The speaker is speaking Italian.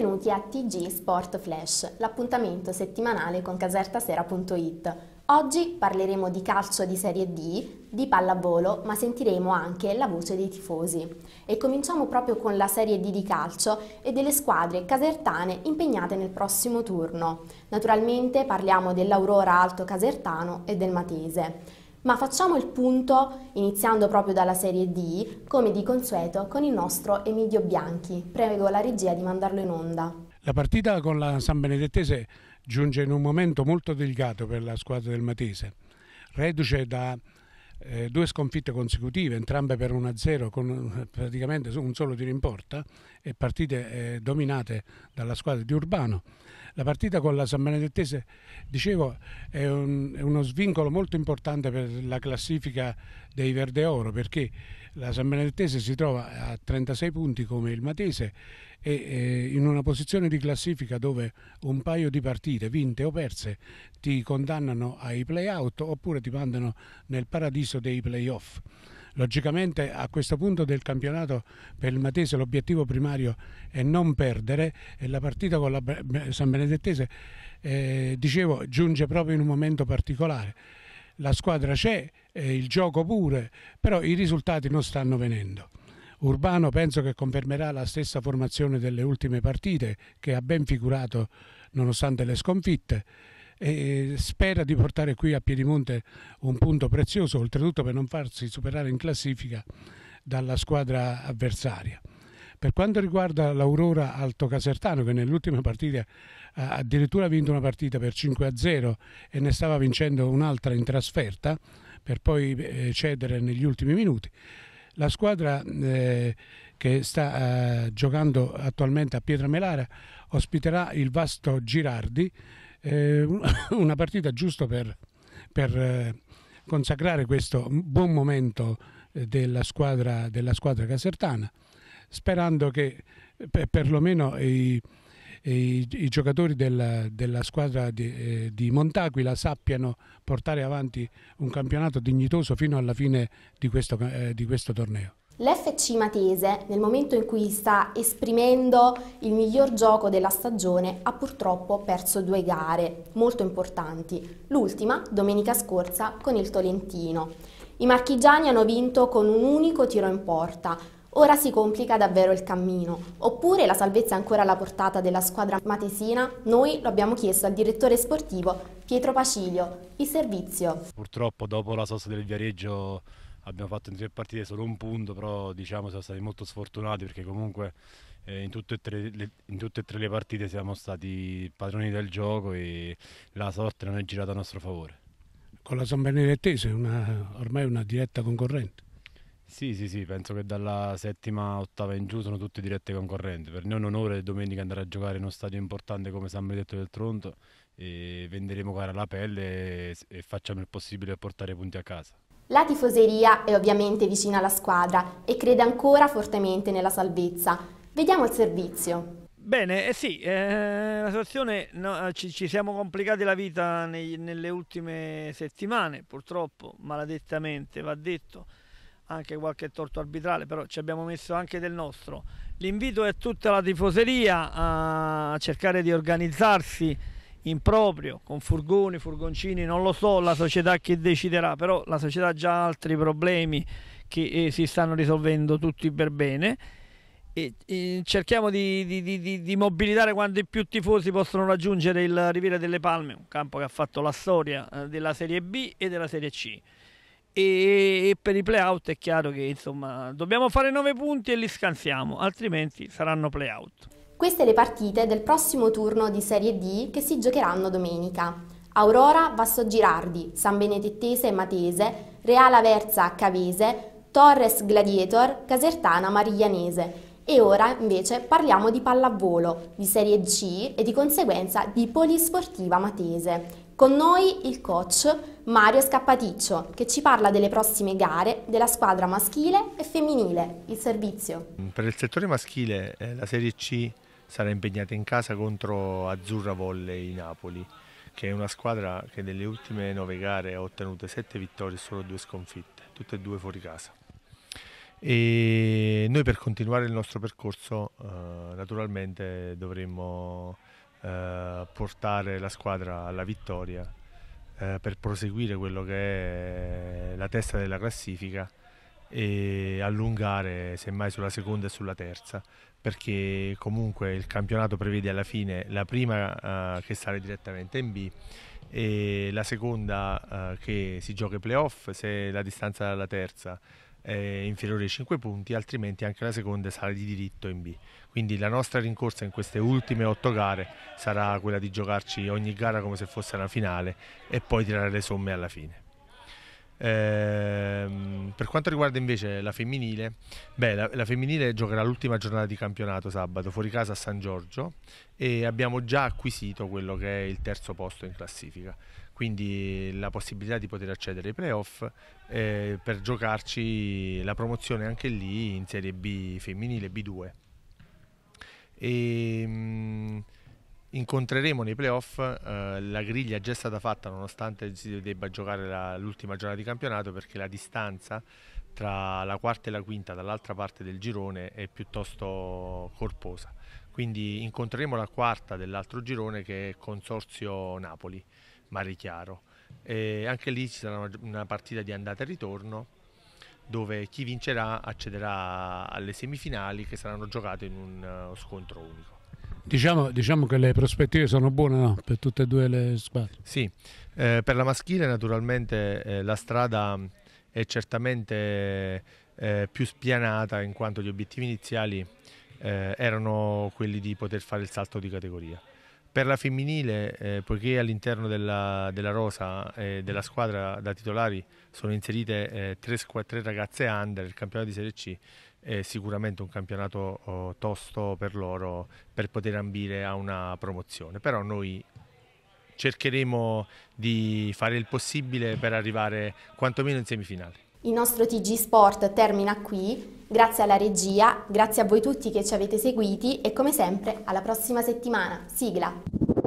benvenuti a TG Sport Flash, l'appuntamento settimanale con casertasera.it. Oggi parleremo di calcio di Serie D, di pallavolo, ma sentiremo anche la voce dei tifosi. E cominciamo proprio con la Serie D di calcio e delle squadre casertane impegnate nel prossimo turno. Naturalmente parliamo dell'Aurora Alto Casertano e del Matese. Ma facciamo il punto, iniziando proprio dalla serie D, come di consueto con il nostro Emilio Bianchi. Prego la regia di mandarlo in onda. La partita con la San Benedettese giunge in un momento molto delicato per la squadra del Matese, reduce da eh, due sconfitte consecutive, entrambe per 1-0 con praticamente un solo tiro in porta e partite eh, dominate dalla squadra di Urbano. La partita con la San Benedettese, dicevo, è, un, è uno svincolo molto importante per la classifica dei Verde Oro perché la San Benedettese si trova a 36 punti come il Matese e eh, in una posizione di classifica dove un paio di partite vinte o perse ti condannano ai play-out oppure ti mandano nel paradiso dei play-off. Logicamente a questo punto del campionato per il Matese l'obiettivo primario è non perdere e la partita con la San Benedettese, eh, dicevo, giunge proprio in un momento particolare la squadra c'è, eh, il gioco pure, però i risultati non stanno venendo. Urbano penso che confermerà la stessa formazione delle ultime partite che ha ben figurato nonostante le sconfitte e spera di portare qui a Piedimonte un punto prezioso oltretutto per non farsi superare in classifica dalla squadra avversaria. Per quanto riguarda l'Aurora Alto Casertano, che nell'ultima partita ha addirittura vinto una partita per 5-0 e ne stava vincendo un'altra in trasferta, per poi eh, cedere negli ultimi minuti, la squadra eh, che sta eh, giocando attualmente a Pietramelara ospiterà il Vasto Girardi, eh, una partita giusto per, per eh, consacrare questo buon momento eh, della squadra, della squadra casertana, sperando che eh, perlomeno i i, i giocatori del, della squadra di, eh, di, Montaquila sappiano portare avanti un campionato dignitoso fino alla fine di questo, eh, di questo torneo. L'FC Matese, nel momento in cui sta esprimendo il miglior gioco della stagione, ha purtroppo perso due gare molto importanti. L'ultima, domenica scorsa, con il Tolentino. I marchigiani hanno vinto con un unico tiro in porta, Ora si complica davvero il cammino. Oppure la salvezza è ancora alla portata della squadra matesina? Noi lo abbiamo chiesto al direttore sportivo Pietro Pacilio, il servizio. Purtroppo dopo la sosta del Viareggio abbiamo fatto in tre partite solo un punto, però diciamo siamo stati molto sfortunati perché comunque eh, in tutte, tre, in, tutte e tre le partite siamo stati padroni del gioco e la sorte non è girata a nostro favore. Con la San Benedettese una, ormai una diretta concorrente. Sì, sì, sì, penso che dalla settima, ottava in giù sono tutte dirette concorrenti. Per noi è un onore domenica andare a giocare in uno stadio importante come San Benedetto del Tronto e venderemo cara la pelle e facciamo il possibile per portare punti a casa. La tifoseria è ovviamente vicina alla squadra e crede ancora fortemente nella salvezza. Vediamo il servizio. Bene, eh sì, eh, la situazione no, eh, ci, ci, siamo complicati la vita nei, nelle ultime settimane, purtroppo, maledettamente va detto anche qualche torto arbitrale, però ci abbiamo messo anche del nostro. L'invito è a tutta la tifoseria a cercare di organizzarsi in proprio, con furgoni, furgoncini, non lo so la società che deciderà, però la società ha già altri problemi che eh, si stanno risolvendo tutti per bene. E, e cerchiamo di, di, di, di, mobilitare quanti più tifosi possono raggiungere il Riviera delle Palme, un campo che ha fatto la storia eh, della Serie B e della Serie C. E per i playout è chiaro che insomma, dobbiamo fare 9 punti e li scansiamo, altrimenti saranno playout. Queste le partite del prossimo turno di Serie D che si giocheranno domenica. Aurora, Vasso Girardi, San Benedettese Matese, Real Aversa Cavese, Torres Gladiator, Casertana Mariglianese. E ora invece parliamo di pallavolo, di Serie C e di conseguenza di Polisportiva Matese, con noi il coach Mario Scappaticcio che ci parla delle prossime gare della squadra maschile e femminile, il servizio. Per il settore maschile eh, la Serie C sarà impegnata in casa contro Azzurra Volley Napoli che è una squadra che nelle ultime nove gare ha ottenuto sette vittorie e solo due sconfitte, tutte e due fuori casa. E noi per continuare il nostro percorso eh, naturalmente dovremmo eh, portare la squadra alla vittoria eh, per proseguire quello che è la testa della classifica e allungare semmai sulla seconda e sulla terza perché comunque il campionato prevede alla fine la prima eh, che sale direttamente in B e la seconda eh, che si gioca i playoff se la distanza dalla terza eh, inferiore ai 5 punti, altrimenti anche la seconda sale di diritto in B. Quindi la nostra rincorsa in queste ultime 8 gare sarà quella di giocarci ogni gara come se fosse una finale e poi tirare le somme alla fine. Eh, per quanto riguarda invece la femminile, beh, la, la, femminile giocherà l'ultima giornata di campionato sabato fuori casa a San Giorgio e abbiamo già acquisito quello che è il terzo posto in classifica quindi la possibilità di poter accedere ai playoff eh, per giocarci la promozione anche lì in Serie B femminile B2. E, mh, incontreremo nei playoff eh, la griglia è già stata fatta nonostante si debba giocare la, l'ultima giornata di campionato perché la distanza tra la quarta e la quinta dall'altra parte del girone è piuttosto corposa quindi incontreremo la quarta dell'altro girone che è Consorzio Napoli Mare Chiaro. E anche lì ci sarà una partita di andata e ritorno dove chi vincerà accederà alle semifinali che saranno giocate in uno eh, scontro unico. Diciamo, diciamo, che le prospettive sono buone no? per tutte e due le squadre. Sì, eh, per la maschile naturalmente eh, la strada è certamente eh, più spianata in quanto gli obiettivi iniziali eh, erano quelli di poter fare il salto di categoria. Per la femminile, eh, poiché all'interno della, della rosa eh, della squadra da titolari sono inserite eh, tre, tre, ragazze under, il campionato di Serie C è sicuramente un campionato oh, tosto per loro per poter ambire a una promozione, però noi cercheremo di fare il possibile per arrivare quantomeno in semifinale. Il nostro TG Sport termina qui, grazie alla regia, grazie a voi tutti che ci avete seguiti e come sempre alla prossima settimana. Sigla!